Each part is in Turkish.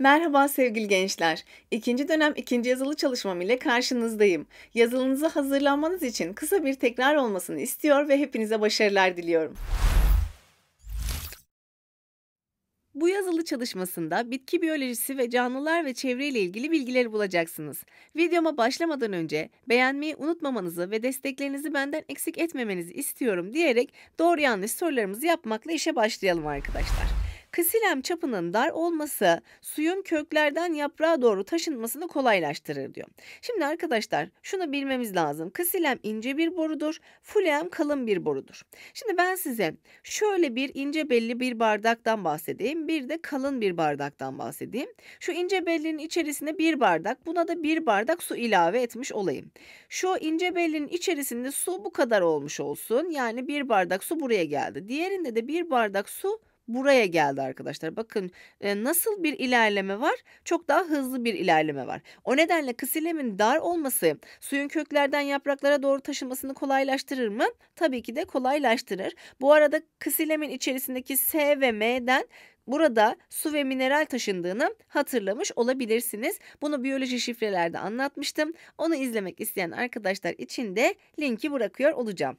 Merhaba sevgili gençler. İkinci dönem ikinci yazılı çalışmam ile karşınızdayım. Yazılınızı hazırlanmanız için kısa bir tekrar olmasını istiyor ve hepinize başarılar diliyorum. Bu yazılı çalışmasında bitki biyolojisi ve canlılar ve çevre ile ilgili bilgileri bulacaksınız. Videoma başlamadan önce beğenmeyi unutmamanızı ve desteklerinizi benden eksik etmemenizi istiyorum diyerek doğru yanlış sorularımızı yapmakla işe başlayalım arkadaşlar. Ksilem çapının dar olması suyun köklerden yaprağa doğru taşınmasını kolaylaştırır diyor. Şimdi arkadaşlar şunu bilmemiz lazım. Ksilem ince bir borudur. Fuleum kalın bir borudur. Şimdi ben size şöyle bir ince belli bir bardaktan bahsedeyim. Bir de kalın bir bardaktan bahsedeyim. Şu ince bellinin içerisine bir bardak buna da bir bardak su ilave etmiş olayım. Şu ince bellinin içerisinde su bu kadar olmuş olsun. Yani bir bardak su buraya geldi. Diğerinde de bir bardak su buraya geldi arkadaşlar. Bakın e, nasıl bir ilerleme var? Çok daha hızlı bir ilerleme var. O nedenle kısilemin dar olması suyun köklerden yapraklara doğru taşımasını kolaylaştırır mı? Tabii ki de kolaylaştırır. Bu arada kısilemin içerisindeki S ve M'den burada su ve mineral taşındığını hatırlamış olabilirsiniz. Bunu biyoloji şifrelerde anlatmıştım. Onu izlemek isteyen arkadaşlar için de linki bırakıyor olacağım.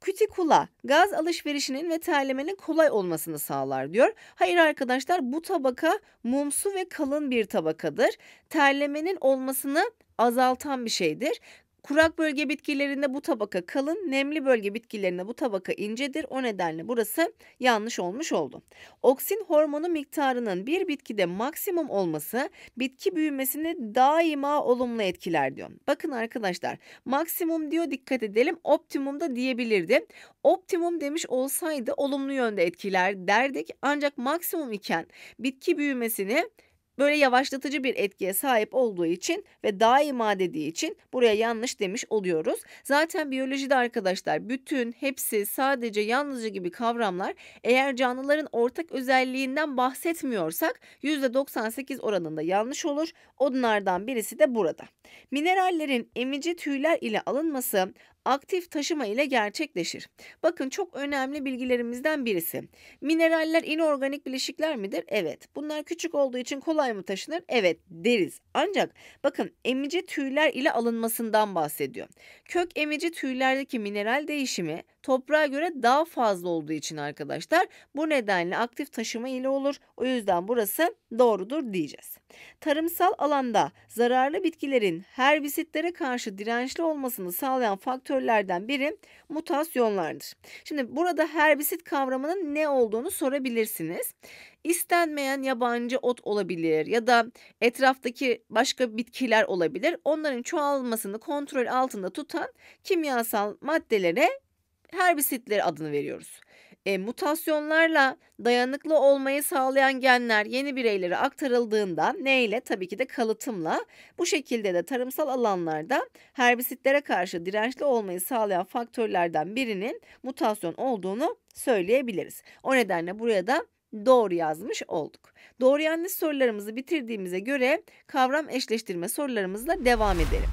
Kütikula gaz alışverişinin ve terlemenin kolay olmasını sağlar diyor. Hayır arkadaşlar bu tabaka mumsu ve kalın bir tabakadır. Terlemenin olmasını azaltan bir şeydir. Kurak bölge bitkilerinde bu tabaka kalın, nemli bölge bitkilerinde bu tabaka incedir. O nedenle burası yanlış olmuş oldu. Oksin hormonu miktarının bir bitkide maksimum olması bitki büyümesini daima olumlu etkiler diyor. Bakın arkadaşlar maksimum diyor dikkat edelim optimum da diyebilirdi. Optimum demiş olsaydı olumlu yönde etkiler derdik ancak maksimum iken bitki büyümesini böyle yavaşlatıcı bir etkiye sahip olduğu için ve daima dediği için buraya yanlış demiş oluyoruz. Zaten biyolojide arkadaşlar bütün, hepsi, sadece, yalnızca gibi kavramlar eğer canlıların ortak özelliğinden bahsetmiyorsak %98 oranında yanlış olur. Onlardan birisi de burada. Minerallerin emici tüyler ile alınması aktif taşıma ile gerçekleşir. Bakın çok önemli bilgilerimizden birisi. Mineraller inorganik bileşikler midir? Evet. Bunlar küçük olduğu için kolay mı taşınır? Evet deriz. Ancak bakın emici tüyler ile alınmasından bahsediyor. Kök emici tüylerdeki mineral değişimi toprağa göre daha fazla olduğu için arkadaşlar bu nedenle aktif taşıma ile olur. O yüzden burası doğrudur diyeceğiz. Tarımsal alanda zararlı bitkilerin herbisitlere karşı dirençli olmasını sağlayan faktörlerden biri mutasyonlardır. Şimdi burada herbisit kavramının ne olduğunu sorabilirsiniz. İstenmeyen yabancı ot olabilir ya da etraftaki başka bitkiler olabilir. Onların çoğalmasını kontrol altında tutan kimyasal maddelere herbisitleri adını veriyoruz. E, mutasyonlarla dayanıklı olmayı sağlayan genler yeni bireylere aktarıldığında neyle? Tabii ki de kalıtımla. Bu şekilde de tarımsal alanlarda herbisitlere karşı dirençli olmayı sağlayan faktörlerden birinin mutasyon olduğunu söyleyebiliriz. O nedenle buraya da doğru yazmış olduk. Doğru yanlış sorularımızı bitirdiğimize göre kavram eşleştirme sorularımızla devam edelim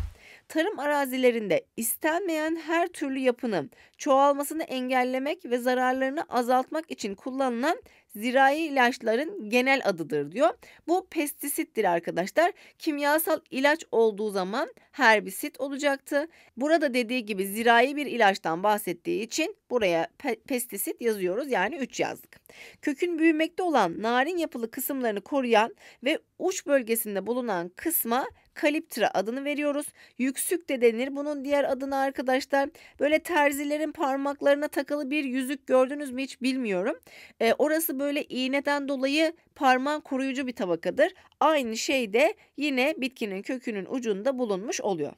tarım arazilerinde istenmeyen her türlü yapının çoğalmasını engellemek ve zararlarını azaltmak için kullanılan zirai ilaçların genel adıdır diyor. Bu pestisittir arkadaşlar. Kimyasal ilaç olduğu zaman herbisit olacaktı. Burada dediği gibi zirai bir ilaçtan bahsettiği için buraya pe pestisit yazıyoruz yani 3 yazdık. Kökün büyümekte olan narin yapılı kısımlarını koruyan ve uç bölgesinde bulunan kısma kaliptra adını veriyoruz. Yüksük de denir. Bunun diğer adını arkadaşlar böyle terzilerin parmaklarına takılı bir yüzük gördünüz mü hiç bilmiyorum. E, orası böyle iğneden dolayı parmağın koruyucu bir tabakadır. Aynı şey de yine bitkinin kökünün ucunda bulunmuş oluyor.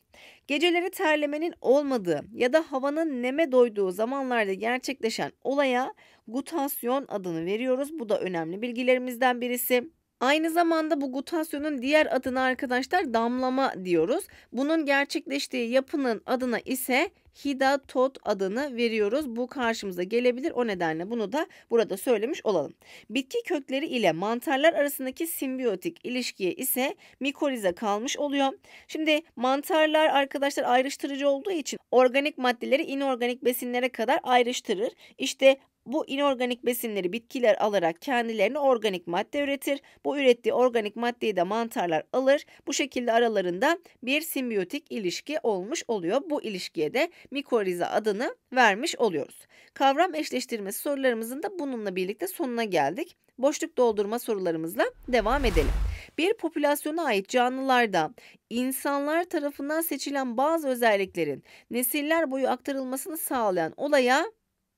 Geceleri terlemenin olmadığı ya da havanın neme doyduğu zamanlarda gerçekleşen olaya gutasyon adını veriyoruz. Bu da önemli bilgilerimizden birisi. Aynı zamanda bu gutasyonun diğer adına arkadaşlar damlama diyoruz. Bunun gerçekleştiği yapının adına ise hidatot adını veriyoruz. Bu karşımıza gelebilir. O nedenle bunu da burada söylemiş olalım. Bitki kökleri ile mantarlar arasındaki simbiyotik ilişkiye ise mikorize kalmış oluyor. Şimdi mantarlar arkadaşlar ayrıştırıcı olduğu için organik maddeleri inorganik besinlere kadar ayrıştırır. İşte bu inorganik besinleri bitkiler alarak kendilerine organik madde üretir. Bu ürettiği organik maddeyi de mantarlar alır. Bu şekilde aralarında bir simbiyotik ilişki olmuş oluyor. Bu ilişkiye de mikoriza adını vermiş oluyoruz. Kavram eşleştirmesi sorularımızın da bununla birlikte sonuna geldik. Boşluk doldurma sorularımızla devam edelim. Bir popülasyona ait canlılarda insanlar tarafından seçilen bazı özelliklerin nesiller boyu aktarılmasını sağlayan olaya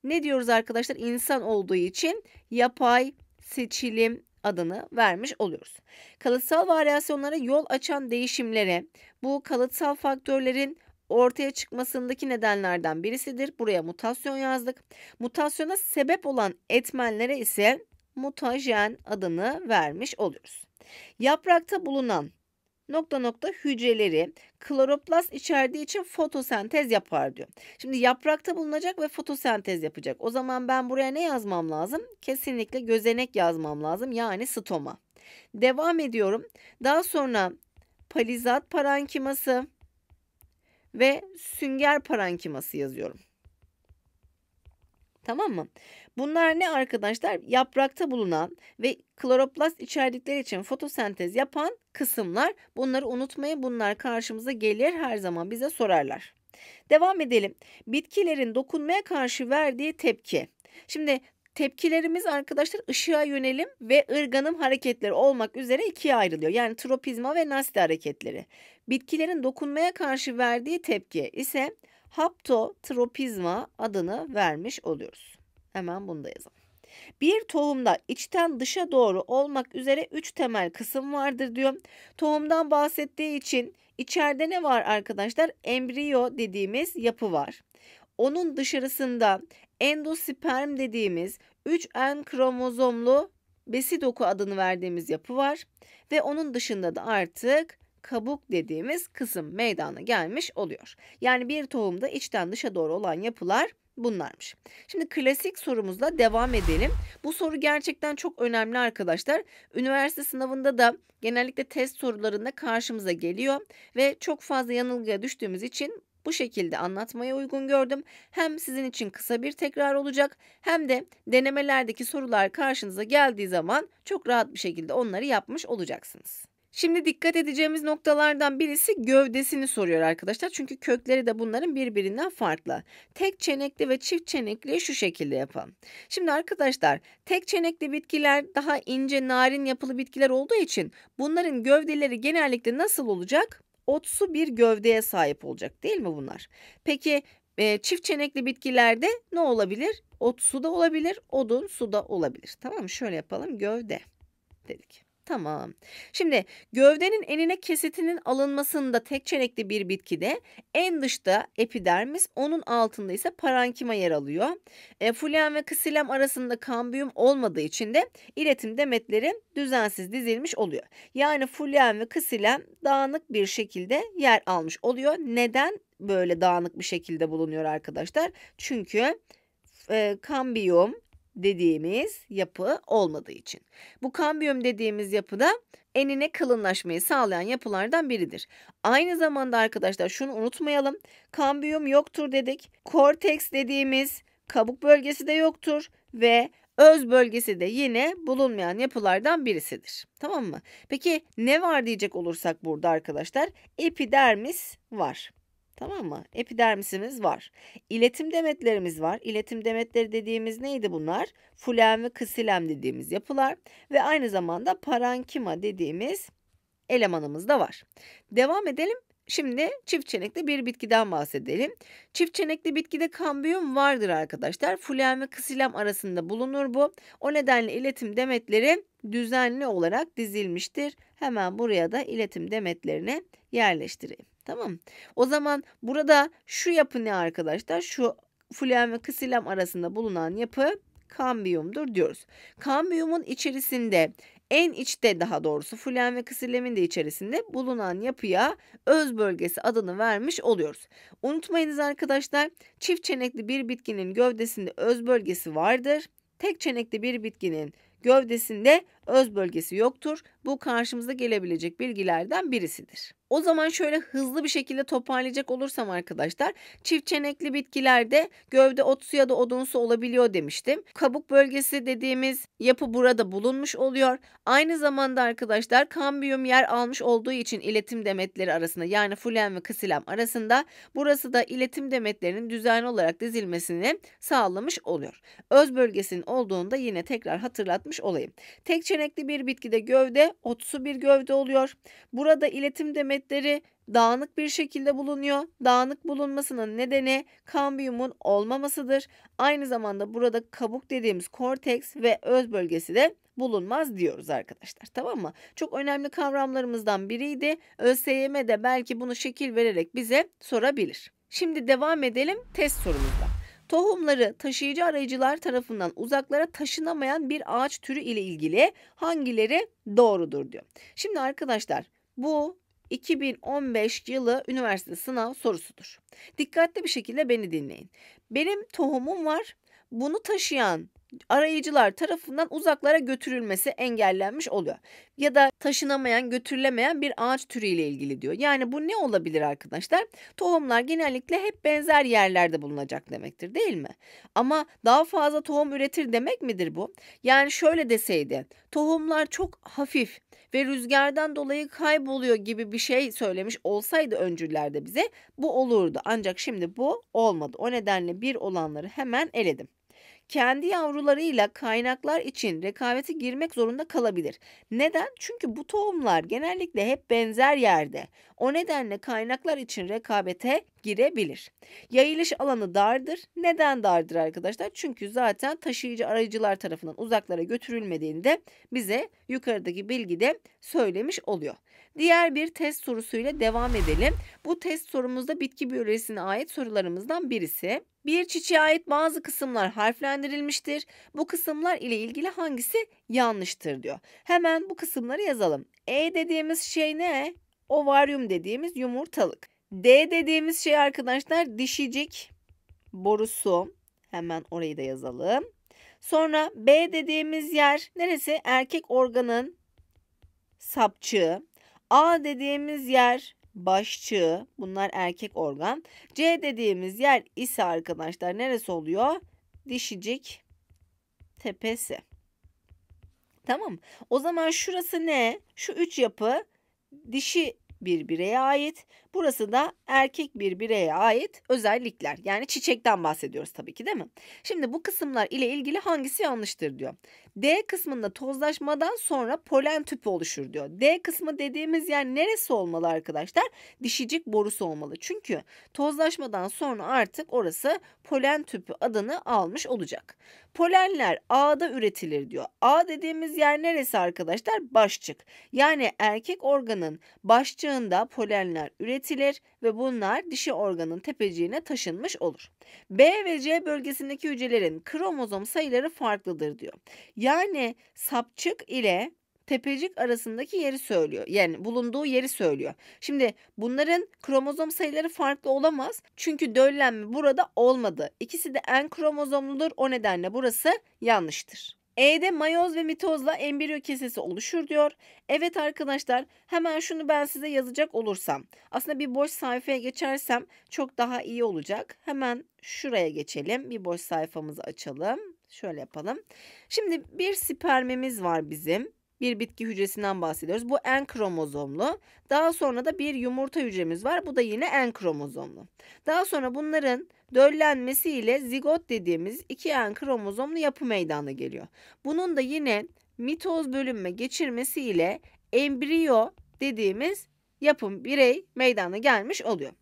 ne diyoruz arkadaşlar? insan olduğu için yapay seçilim adını vermiş oluyoruz. Kalıtsal varyasyonlara yol açan değişimlere bu kalıtsal faktörlerin ortaya çıkmasındaki nedenlerden birisidir. Buraya mutasyon yazdık. Mutasyona sebep olan etmenlere ise mutajen adını vermiş oluyoruz. Yaprakta bulunan nokta nokta hücreleri kloroplast içerdiği için fotosentez yapar diyor. Şimdi yaprakta bulunacak ve fotosentez yapacak. O zaman ben buraya ne yazmam lazım? Kesinlikle gözenek yazmam lazım. Yani stoma. Devam ediyorum. Daha sonra palizat parankiması ve sünger parankiması yazıyorum. Tamam mı? Bunlar ne arkadaşlar? Yaprakta bulunan ve kloroplast içerdikleri için fotosentez yapan kısımlar. Bunları unutmayın. Bunlar karşımıza gelir her zaman bize sorarlar. Devam edelim. Bitkilerin dokunmaya karşı verdiği tepki. Şimdi tepkilerimiz arkadaşlar ışığa yönelim ve ırganım hareketleri olmak üzere ikiye ayrılıyor. Yani tropizma ve nasti hareketleri. Bitkilerin dokunmaya karşı verdiği tepki ise haptotropizma adını vermiş oluyoruz. Hemen bunu da yazalım. Bir tohumda içten dışa doğru olmak üzere 3 temel kısım vardır diyor. Tohumdan bahsettiği için içeride ne var arkadaşlar? Embriyo dediğimiz yapı var. Onun dışarısında endosperm dediğimiz 3N kromozomlu besi doku adını verdiğimiz yapı var ve onun dışında da artık kabuk dediğimiz kısım meydana gelmiş oluyor. Yani bir tohumda içten dışa doğru olan yapılar bunlarmış. Şimdi klasik sorumuzla devam edelim. Bu soru gerçekten çok önemli arkadaşlar. Üniversite sınavında da genellikle test sorularında karşımıza geliyor ve çok fazla yanılgıya düştüğümüz için bu şekilde anlatmaya uygun gördüm. Hem sizin için kısa bir tekrar olacak hem de denemelerdeki sorular karşınıza geldiği zaman çok rahat bir şekilde onları yapmış olacaksınız. Şimdi dikkat edeceğimiz noktalardan birisi gövdesini soruyor arkadaşlar. Çünkü kökleri de bunların birbirinden farklı. Tek çenekli ve çift çenekli şu şekilde yapalım. Şimdi arkadaşlar tek çenekli bitkiler daha ince narin yapılı bitkiler olduğu için bunların gövdeleri genellikle nasıl olacak? Otsu bir gövdeye sahip olacak değil mi bunlar? Peki e, çift çenekli bitkilerde ne olabilir? Ot su da olabilir, odun su da olabilir. Tamam mı? Şöyle yapalım gövde dedik. Tamam. Şimdi gövdenin enine kesitinin alınmasında tek çenekli bir bitkide en dışta epidermis, onun altında ise parankima yer alıyor. E, fulyen ve ksilem arasında kambiyum olmadığı için de iletim demetleri düzensiz dizilmiş oluyor. Yani fulyen ve ksilem dağınık bir şekilde yer almış oluyor. Neden böyle dağınık bir şekilde bulunuyor arkadaşlar? Çünkü e, kambiyum dediğimiz yapı olmadığı için. Bu kambiyom dediğimiz yapı da enine kalınlaşmayı sağlayan yapılardan biridir. Aynı zamanda arkadaşlar şunu unutmayalım. Kambiyom yoktur dedik. Korteks dediğimiz kabuk bölgesi de yoktur ve öz bölgesi de yine bulunmayan yapılardan birisidir. Tamam mı? Peki ne var diyecek olursak burada arkadaşlar epidermis var. Tamam mı? Epidermisimiz var. İletim demetlerimiz var. İletim demetleri dediğimiz neydi bunlar? Fulem ve ksilem dediğimiz yapılar ve aynı zamanda parankima dediğimiz elemanımız da var. Devam edelim. Şimdi çift çenekli bir bitkiden bahsedelim. Çift çenekli bitkide kambiyum vardır arkadaşlar. Fulem ve ksilem arasında bulunur bu. O nedenle iletim demetleri düzenli olarak dizilmiştir. Hemen buraya da iletim demetlerini yerleştireyim. Tamam. O zaman burada şu yapı ne arkadaşlar? Şu fluem ve ksilem arasında bulunan yapı kambiyumdur diyoruz. Kambiyumun içerisinde en içte daha doğrusu fluem ve kısilemin de içerisinde bulunan yapıya öz bölgesi adını vermiş oluyoruz. Unutmayınız arkadaşlar çift çenekli bir bitkinin gövdesinde öz bölgesi vardır. Tek çenekli bir bitkinin gövdesinde öz bölgesi yoktur. Bu karşımıza gelebilecek bilgilerden birisidir. O zaman şöyle hızlı bir şekilde toparlayacak olursam arkadaşlar çift çenekli bitkilerde gövde otsu ya da odunsu olabiliyor demiştim. Kabuk bölgesi dediğimiz yapı burada bulunmuş oluyor. Aynı zamanda arkadaşlar kambiyum yer almış olduğu için iletim demetleri arasında yani fulen ve ksilem arasında burası da iletim demetlerinin düzenli olarak dizilmesini sağlamış oluyor. Öz bölgesinin olduğunda yine tekrar hatırlatmış olayım. Tek Çenekli bir bitkide gövde, otsu bir gövde oluyor. Burada iletim demetleri dağınık bir şekilde bulunuyor. Dağınık bulunmasının nedeni kambiyumun olmamasıdır. Aynı zamanda burada kabuk dediğimiz korteks ve öz bölgesi de bulunmaz diyoruz arkadaşlar. Tamam mı? Çok önemli kavramlarımızdan biriydi. ÖSYM de belki bunu şekil vererek bize sorabilir. Şimdi devam edelim test sorumuzda. Tohumları taşıyıcı arayıcılar tarafından uzaklara taşınamayan bir ağaç türü ile ilgili hangileri doğrudur diyor. Şimdi arkadaşlar bu 2015 yılı üniversite sınav sorusudur. Dikkatli bir şekilde beni dinleyin. Benim tohumum var. Bunu taşıyan arayıcılar tarafından uzaklara götürülmesi engellenmiş oluyor. Ya da taşınamayan, götürülemeyen bir ağaç türüyle ilgili diyor. Yani bu ne olabilir arkadaşlar? Tohumlar genellikle hep benzer yerlerde bulunacak demektir değil mi? Ama daha fazla tohum üretir demek midir bu? Yani şöyle deseydi, tohumlar çok hafif ve rüzgardan dolayı kayboluyor gibi bir şey söylemiş olsaydı öncüllerde bize bu olurdu. Ancak şimdi bu olmadı. O nedenle bir olanları hemen eledim kendi yavrularıyla kaynaklar için rekabete girmek zorunda kalabilir. Neden? Çünkü bu tohumlar genellikle hep benzer yerde. O nedenle kaynaklar için rekabete girebilir. Yayılış alanı dardır. Neden dardır arkadaşlar? Çünkü zaten taşıyıcı aracılar tarafından uzaklara götürülmediğinde bize yukarıdaki bilgi de söylemiş oluyor. Diğer bir test sorusuyla devam edelim. Bu test sorumuzda bitki biyolojisine ait sorularımızdan birisi. Bir çiçeğe ait bazı kısımlar harflendirilmiştir. Bu kısımlar ile ilgili hangisi yanlıştır diyor. Hemen bu kısımları yazalım. E dediğimiz şey ne? Ovaryum dediğimiz yumurtalık. D dediğimiz şey arkadaşlar dişicik borusu. Hemen orayı da yazalım. Sonra B dediğimiz yer neresi? Erkek organın sapçığı. A dediğimiz yer başçığı bunlar erkek organ. C dediğimiz yer ise arkadaşlar neresi oluyor? Dişicik tepesi. Tamam. O zaman şurası ne? Şu üç yapı dişi bir bireye ait. Burası da erkek bir bireye ait özellikler. Yani çiçekten bahsediyoruz tabii ki değil mi? Şimdi bu kısımlar ile ilgili hangisi yanlıştır diyor. D kısmında tozlaşmadan sonra polen tüpü oluşur diyor. D kısmı dediğimiz yer neresi olmalı arkadaşlar? Dişicik borusu olmalı. Çünkü tozlaşmadan sonra artık orası polen tüpü adını almış olacak. Polenler A'da üretilir diyor. A dediğimiz yer neresi arkadaşlar? Başçık. Yani erkek organın başçığında polenler üretilir üretilir ve bunlar dişi organın tepeciğine taşınmış olur. B ve C bölgesindeki hücrelerin kromozom sayıları farklıdır diyor. Yani sapçık ile tepecik arasındaki yeri söylüyor. Yani bulunduğu yeri söylüyor. Şimdi bunların kromozom sayıları farklı olamaz. Çünkü döllenme burada olmadı. İkisi de en kromozomludur. O nedenle burası yanlıştır. E'de mayoz ve mitozla embriyo kesesi oluşur diyor. Evet arkadaşlar hemen şunu ben size yazacak olursam. Aslında bir boş sayfaya geçersem çok daha iyi olacak. Hemen şuraya geçelim. Bir boş sayfamızı açalım. Şöyle yapalım. Şimdi bir spermimiz var bizim bir bitki hücresinden bahsediyoruz. Bu en kromozomlu. Daha sonra da bir yumurta hücremiz var. Bu da yine en kromozomlu. Daha sonra bunların döllenmesiyle zigot dediğimiz iki en kromozomlu yapı meydana geliyor. Bunun da yine mitoz bölünme geçirmesiyle embriyo dediğimiz yapım birey meydana gelmiş oluyor.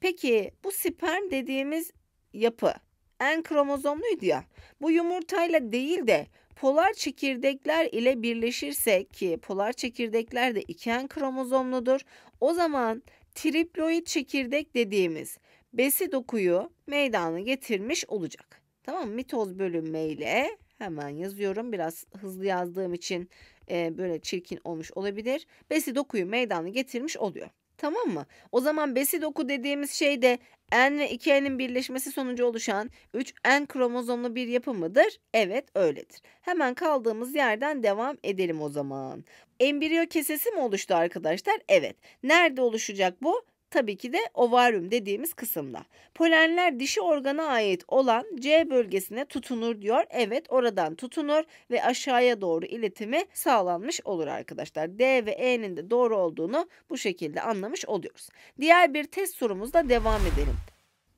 Peki bu sperm dediğimiz yapı en kromozomluydu ya. Bu yumurtayla değil de polar çekirdekler ile birleşirse ki polar çekirdekler de iken kromozomludur. O zaman triploid çekirdek dediğimiz besi dokuyu meydana getirmiş olacak. Tamam mı? Mitoz bölünmeyle hemen yazıyorum. Biraz hızlı yazdığım için e, böyle çirkin olmuş olabilir. Besi dokuyu meydana getirmiş oluyor. Tamam mı? O zaman besi doku dediğimiz şey de N ve 2N'in birleşmesi sonucu oluşan 3N kromozomlu bir yapı mıdır? Evet öyledir. Hemen kaldığımız yerden devam edelim o zaman. Embriyo kesesi mi oluştu arkadaşlar? Evet. Nerede oluşacak bu? Tabii ki de ovaryum dediğimiz kısımda. Polenler dişi organa ait olan C bölgesine tutunur diyor. Evet oradan tutunur ve aşağıya doğru iletimi sağlanmış olur arkadaşlar. D ve E'nin de doğru olduğunu bu şekilde anlamış oluyoruz. Diğer bir test sorumuzda devam edelim.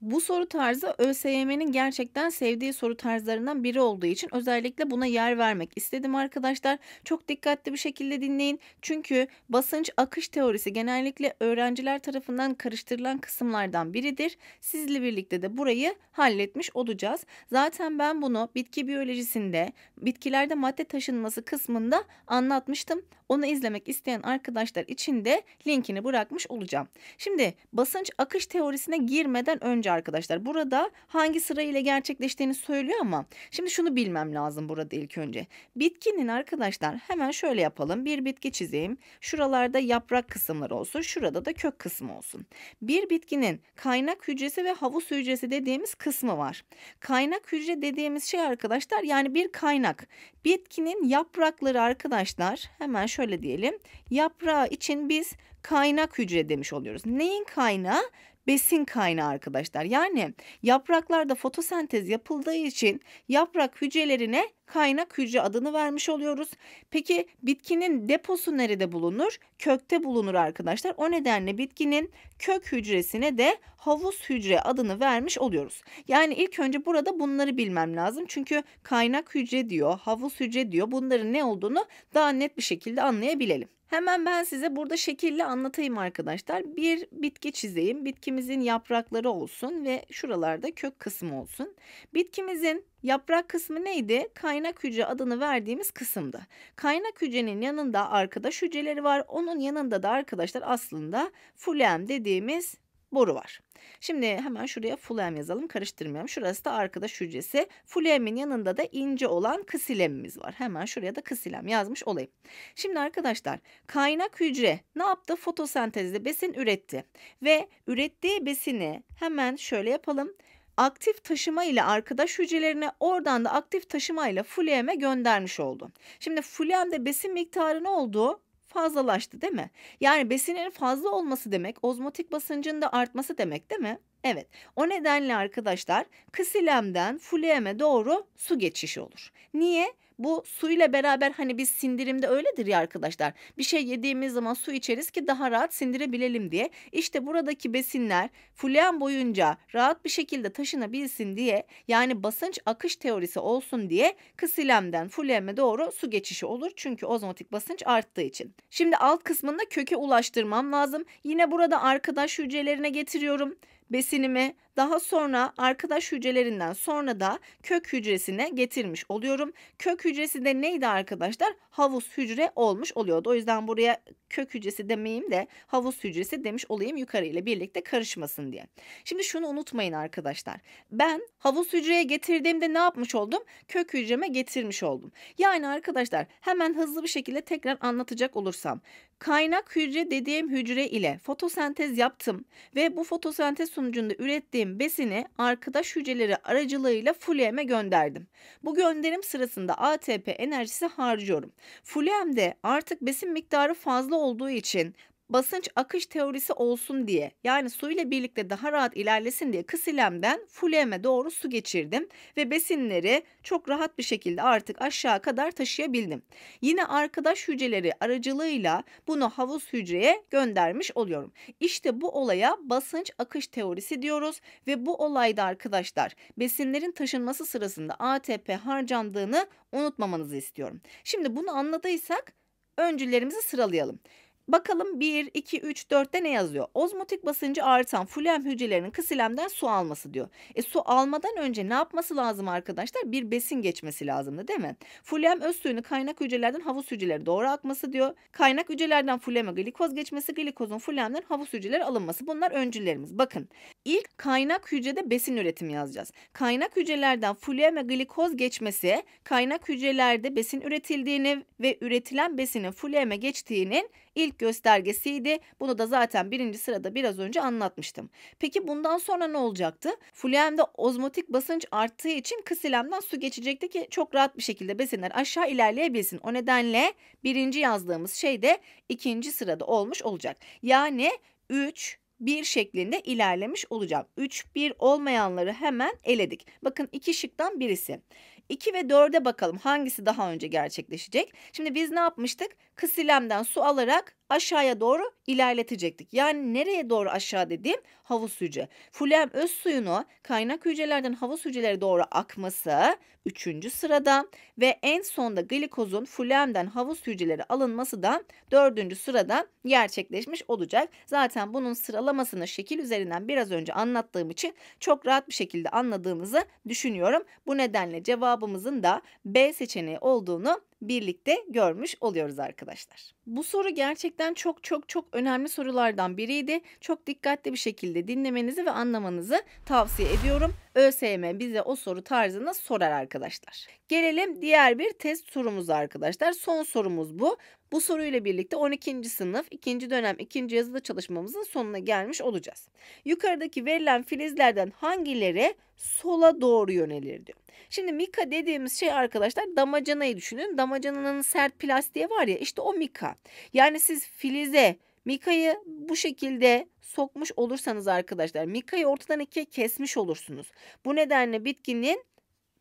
Bu soru tarzı ÖSYM'nin gerçekten sevdiği soru tarzlarından biri olduğu için özellikle buna yer vermek istedim arkadaşlar. Çok dikkatli bir şekilde dinleyin. Çünkü basınç akış teorisi genellikle öğrenciler tarafından karıştırılan kısımlardan biridir. Sizle birlikte de burayı halletmiş olacağız. Zaten ben bunu bitki biyolojisinde, bitkilerde madde taşınması kısmında anlatmıştım. Onu izlemek isteyen arkadaşlar için de linkini bırakmış olacağım. Şimdi basınç akış teorisine girmeden önce arkadaşlar burada hangi sırayla gerçekleştiğini söylüyor ama şimdi şunu bilmem lazım burada ilk önce. Bitkinin arkadaşlar hemen şöyle yapalım. Bir bitki çizeyim. Şuralarda yaprak kısımları olsun. Şurada da kök kısmı olsun. Bir bitkinin kaynak hücresi ve havuz hücresi dediğimiz kısmı var. Kaynak hücre dediğimiz şey arkadaşlar yani bir kaynak. Bitkinin yaprakları arkadaşlar hemen şöyle şöyle diyelim. Yaprağı için biz kaynak hücre demiş oluyoruz. Neyin kaynağı? besin kaynağı arkadaşlar. Yani yapraklarda fotosentez yapıldığı için yaprak hücrelerine kaynak hücre adını vermiş oluyoruz. Peki bitkinin deposu nerede bulunur? Kökte bulunur arkadaşlar. O nedenle bitkinin kök hücresine de havuz hücre adını vermiş oluyoruz. Yani ilk önce burada bunları bilmem lazım. Çünkü kaynak hücre diyor, havuz hücre diyor. Bunların ne olduğunu daha net bir şekilde anlayabilelim. Hemen ben size burada şekilli anlatayım arkadaşlar. Bir bitki çizeyim. Bitkimizin yaprakları olsun ve şuralarda kök kısmı olsun. Bitkimizin yaprak kısmı neydi? Kaynak hücre adını verdiğimiz kısımda. Kaynak hücrenin yanında arkadaş hücreleri var. Onun yanında da arkadaşlar aslında fulem dediğimiz boru var. Şimdi hemen şuraya fulem yazalım karıştırmayalım. Şurası da arkadaş hücresi. Fulemin yanında da ince olan kısilemimiz var. Hemen şuraya da kısilem yazmış olayım. Şimdi arkadaşlar kaynak hücre ne yaptı? Fotosentezde besin üretti. Ve ürettiği besini hemen şöyle yapalım aktif taşıma ile arkadaş hücrelerine oradan da aktif taşıma ile Fulyem'e göndermiş oldu. Şimdi Fulyem'de besin miktarı ne oldu? fazlalaştı değil mi? Yani besinin fazla olması demek ozmotik basıncın da artması demek değil mi? Evet o nedenle arkadaşlar kasilemden fulyeme doğru su geçişi olur. Niye? Bu su ile beraber hani biz sindirimde öyledir ya arkadaşlar. Bir şey yediğimiz zaman su içeriz ki daha rahat sindirebilelim diye. İşte buradaki besinler fluyen boyunca rahat bir şekilde taşınabilsin diye yani basınç akış teorisi olsun diye kısilemden fluyeme doğru su geçişi olur. Çünkü ozmotik basınç arttığı için. Şimdi alt kısmında köke ulaştırmam lazım. Yine burada arkadaş hücrelerine getiriyorum besinimi daha sonra arkadaş hücrelerinden sonra da kök hücresine getirmiş oluyorum. Kök hücresi de neydi arkadaşlar? Havuz hücre olmuş oluyordu. O yüzden buraya kök hücresi demeyeyim de havuz hücresi demiş olayım yukarı ile birlikte karışmasın diye. Şimdi şunu unutmayın arkadaşlar. Ben havuz hücreye getirdiğimde ne yapmış oldum? Kök hücreme getirmiş oldum. Yani arkadaşlar hemen hızlı bir şekilde tekrar anlatacak olursam. Kaynak hücre dediğim hücre ile fotosentez yaptım ve bu fotosentez sonucunda ürettiğim verdiğim besini arkadaş hücreleri aracılığıyla Fulyem'e gönderdim. Bu gönderim sırasında ATP enerjisi harcıyorum. Fulyem'de artık besin miktarı fazla olduğu için basınç akış teorisi olsun diye yani suyla birlikte daha rahat ilerlesin diye kısilemden fuleme doğru su geçirdim ve besinleri çok rahat bir şekilde artık aşağı kadar taşıyabildim. Yine arkadaş hücreleri aracılığıyla bunu havuz hücreye göndermiş oluyorum. İşte bu olaya basınç akış teorisi diyoruz ve bu olayda arkadaşlar besinlerin taşınması sırasında ATP harcandığını unutmamanızı istiyorum. Şimdi bunu anladıysak öncülerimizi sıralayalım. Bakalım 1, 2, 3, 4'te ne yazıyor? Ozmotik basıncı artan fluem hücrelerinin kısilemden su alması diyor. E su almadan önce ne yapması lazım arkadaşlar? Bir besin geçmesi lazımdı değil mi? Fluem öz suyunu kaynak hücrelerden havuz hücreleri doğru akması diyor. Kaynak hücrelerden flueme glikoz geçmesi, glikozun fluemden havuz hücreleri alınması. Bunlar öncüllerimiz. Bakın ilk kaynak hücrede besin üretimi yazacağız. Kaynak hücrelerden flueme glikoz geçmesi, kaynak hücrelerde besin üretildiğini ve üretilen besinin flueme geçtiğinin ilk göstergesiydi. Bunu da zaten birinci sırada biraz önce anlatmıştım. Peki bundan sonra ne olacaktı? Fluem'de ozmotik basınç arttığı için kısilemden su geçecekti ki çok rahat bir şekilde besinler aşağı ilerleyebilsin. O nedenle birinci yazdığımız şey de ikinci sırada olmuş olacak. Yani 3, 1 şeklinde ilerlemiş olacağım. 3-1 olmayanları hemen eledik. Bakın iki şıktan birisi. 2 ve 4'e bakalım hangisi daha önce gerçekleşecek. Şimdi biz ne yapmıştık? kısilemden su alarak aşağıya doğru ilerletecektik. Yani nereye doğru aşağı dediğim havuz hücre. Fulem öz suyunu kaynak hücrelerden havuz hücrelere doğru akması 3. sırada ve en sonda glikozun fulemden havuz hücreleri alınması da 4. sırada gerçekleşmiş olacak. Zaten bunun sıralamasını şekil üzerinden biraz önce anlattığım için çok rahat bir şekilde anladığınızı düşünüyorum. Bu nedenle cevabımızın da B seçeneği olduğunu birlikte görmüş oluyoruz arkadaşlar. Bu soru gerçekten çok çok çok önemli sorulardan biriydi. Çok dikkatli bir şekilde dinlemenizi ve anlamanızı tavsiye ediyorum. ÖSYM bize o soru tarzını sorar arkadaşlar. Gelelim diğer bir test sorumuza arkadaşlar. Son sorumuz bu. Bu soruyla birlikte 12. sınıf 2. dönem 2. yazılı çalışmamızın sonuna gelmiş olacağız. Yukarıdaki verilen filizlerden hangileri sola doğru yönelir diyor. Şimdi mika dediğimiz şey arkadaşlar damacanayı düşünün. Damacananın sert plastiği var ya işte o mika. Yani siz filize Mika'yı bu şekilde sokmuş olursanız arkadaşlar Mika'yı ortadan ikiye kesmiş olursunuz. Bu nedenle bitkinin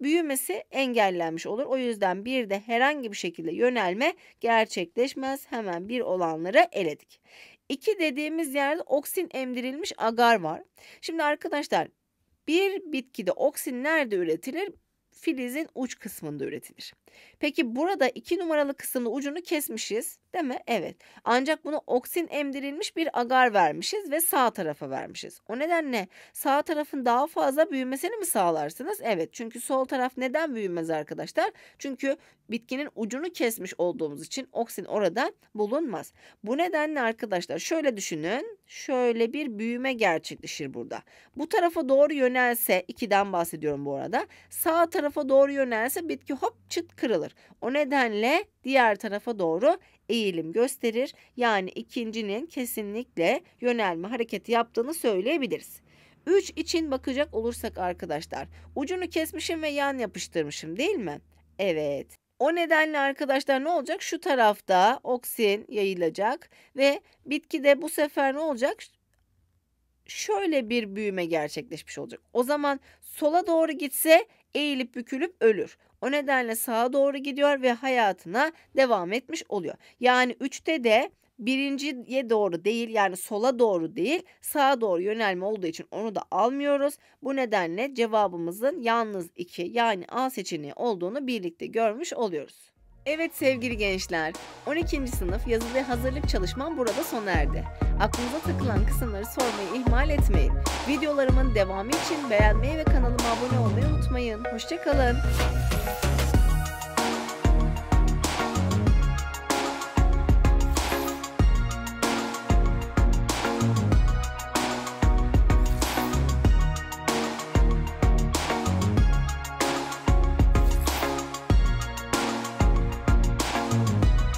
büyümesi engellenmiş olur. O yüzden bir de herhangi bir şekilde yönelme gerçekleşmez. Hemen bir olanları eledik. İki dediğimiz yerde oksin emdirilmiş agar var. Şimdi arkadaşlar bir bitkide oksin nerede üretilir? filizin uç kısmında üretilir. Peki burada 2 numaralı kısmın ucunu kesmişiz. Değil mi? Evet. Ancak bunu oksin emdirilmiş bir agar vermişiz ve sağ tarafa vermişiz. O nedenle sağ tarafın daha fazla büyümesini mi sağlarsınız? Evet. Çünkü sol taraf neden büyümez arkadaşlar? Çünkü bitkinin ucunu kesmiş olduğumuz için oksin orada bulunmaz. Bu nedenle arkadaşlar şöyle düşünün. Şöyle bir büyüme gerçekleşir burada. Bu tarafa doğru yönelse 2'den bahsediyorum bu arada. Sağ tarafa doğru yönelse bitki hop çıt kırılır. O nedenle diğer tarafa doğru eğilim gösterir. Yani ikincinin kesinlikle yönelme hareketi yaptığını söyleyebiliriz. 3 için bakacak olursak arkadaşlar ucunu kesmişim ve yan yapıştırmışım değil mi? Evet. O nedenle arkadaşlar ne olacak? Şu tarafta oksin yayılacak ve bitkide bu sefer ne olacak? Şöyle bir büyüme gerçekleşmiş olacak. O zaman sola doğru gitse eğilip bükülüp ölür. O nedenle sağa doğru gidiyor ve hayatına devam etmiş oluyor. Yani 3'te de birinciye doğru değil yani sola doğru değil sağa doğru yönelme olduğu için onu da almıyoruz. Bu nedenle cevabımızın yalnız 2 yani A seçeneği olduğunu birlikte görmüş oluyoruz. Evet sevgili gençler, 12. sınıf yazılı hazırlık çalışmam burada sona erdi. Aklınıza takılan kısımları sormayı ihmal etmeyin. Videolarımın devamı için beğenmeyi ve kanalıma abone olmayı unutmayın. Hoşçakalın.